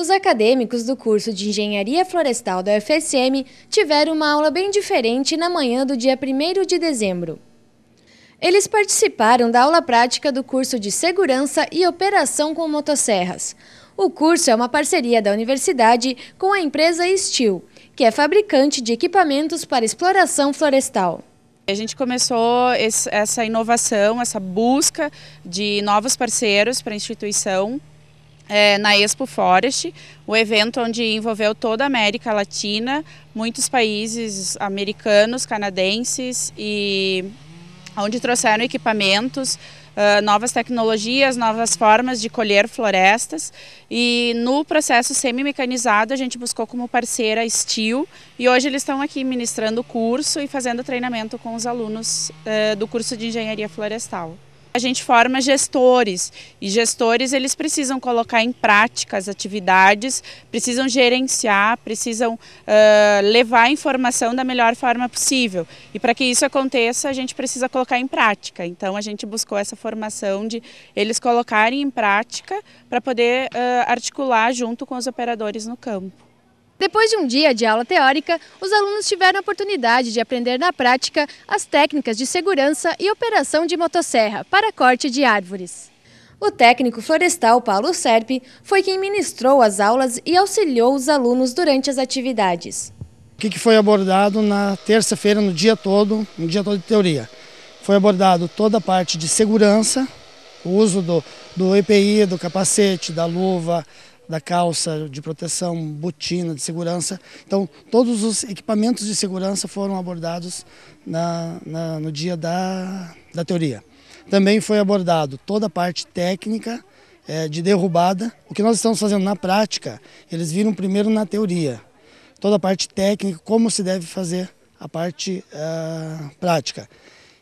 Os acadêmicos do curso de Engenharia Florestal da UFSM tiveram uma aula bem diferente na manhã do dia 1 de dezembro. Eles participaram da aula prática do curso de Segurança e Operação com Motosserras. O curso é uma parceria da universidade com a empresa Steel, que é fabricante de equipamentos para exploração florestal. A gente começou essa inovação, essa busca de novos parceiros para a instituição é, na Expo Forest, o evento onde envolveu toda a América Latina, muitos países americanos, canadenses e onde trouxeram equipamentos, Uh, novas tecnologias, novas formas de colher florestas. E no processo semi-mecanizado, a gente buscou como parceira a Steel. E hoje eles estão aqui ministrando o curso e fazendo treinamento com os alunos uh, do curso de Engenharia Florestal a gente forma gestores e gestores eles precisam colocar em prática as atividades, precisam gerenciar, precisam uh, levar a informação da melhor forma possível. E para que isso aconteça, a gente precisa colocar em prática. Então a gente buscou essa formação de eles colocarem em prática para poder uh, articular junto com os operadores no campo. Depois de um dia de aula teórica, os alunos tiveram a oportunidade de aprender na prática as técnicas de segurança e operação de motosserra para corte de árvores. O técnico florestal Paulo Serpe foi quem ministrou as aulas e auxiliou os alunos durante as atividades. O que foi abordado na terça-feira, no dia todo, no dia todo de teoria? Foi abordado toda a parte de segurança, o uso do, do EPI, do capacete, da luva, da calça de proteção, botina de segurança. Então, todos os equipamentos de segurança foram abordados na, na, no dia da, da teoria. Também foi abordado toda a parte técnica é, de derrubada. O que nós estamos fazendo na prática, eles viram primeiro na teoria. Toda a parte técnica, como se deve fazer a parte uh, prática.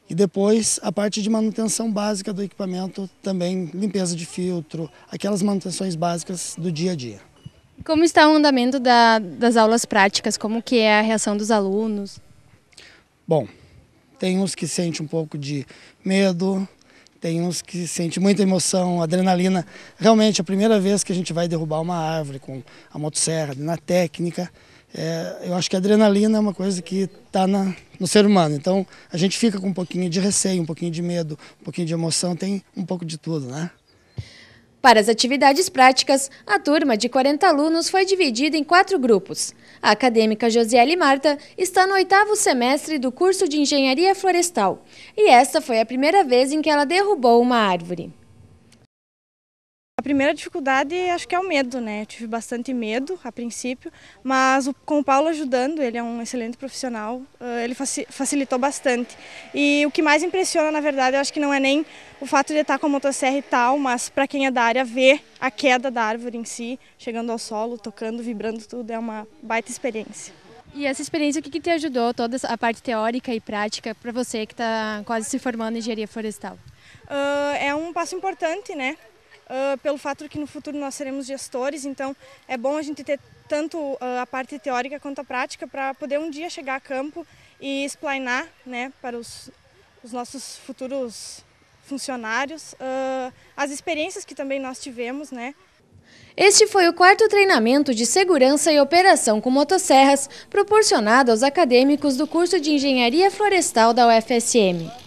E depois a parte de manutenção básica do equipamento, também limpeza de filtro, aquelas manutenções básicas do dia a dia. Como está o andamento da, das aulas práticas? Como que é a reação dos alunos? Bom, tem uns que sentem um pouco de medo, tem uns que sentem muita emoção, adrenalina. Realmente, é a primeira vez que a gente vai derrubar uma árvore com a motosserra, na técnica, é, eu acho que a adrenalina é uma coisa que está no ser humano. Então a gente fica com um pouquinho de receio, um pouquinho de medo, um pouquinho de emoção, tem um pouco de tudo, né? Para as atividades práticas, a turma de 40 alunos foi dividida em quatro grupos. A acadêmica Josiele Marta está no oitavo semestre do curso de Engenharia Florestal e esta foi a primeira vez em que ela derrubou uma árvore. A primeira dificuldade acho que é o medo, né? Eu tive bastante medo a princípio, mas com o Paulo ajudando, ele é um excelente profissional, eh, ele facilitou bastante. E o que mais impressiona, na verdade, eu acho que não é nem o fato de estar com a motosserra e tal, mas para quem é da área ver a queda da árvore em si, chegando ao solo, tocando, vibrando tudo, é uma baita experiência. E essa experiência, o que, que te ajudou, toda a parte teórica e prática, para você que está quase se formando em engenharia florestal? Uh, é um passo importante, né? uh, pelo fato de que no futuro nós seremos gestores, então é bom a gente ter tanto uh, a parte teórica quanto a prática para poder um dia chegar a campo e explanar né, para os, os nossos futuros funcionários uh, as experiências que também nós tivemos, né, este foi o quarto treinamento de segurança e operação com motosserras proporcionado aos acadêmicos do curso de Engenharia Florestal da UFSM.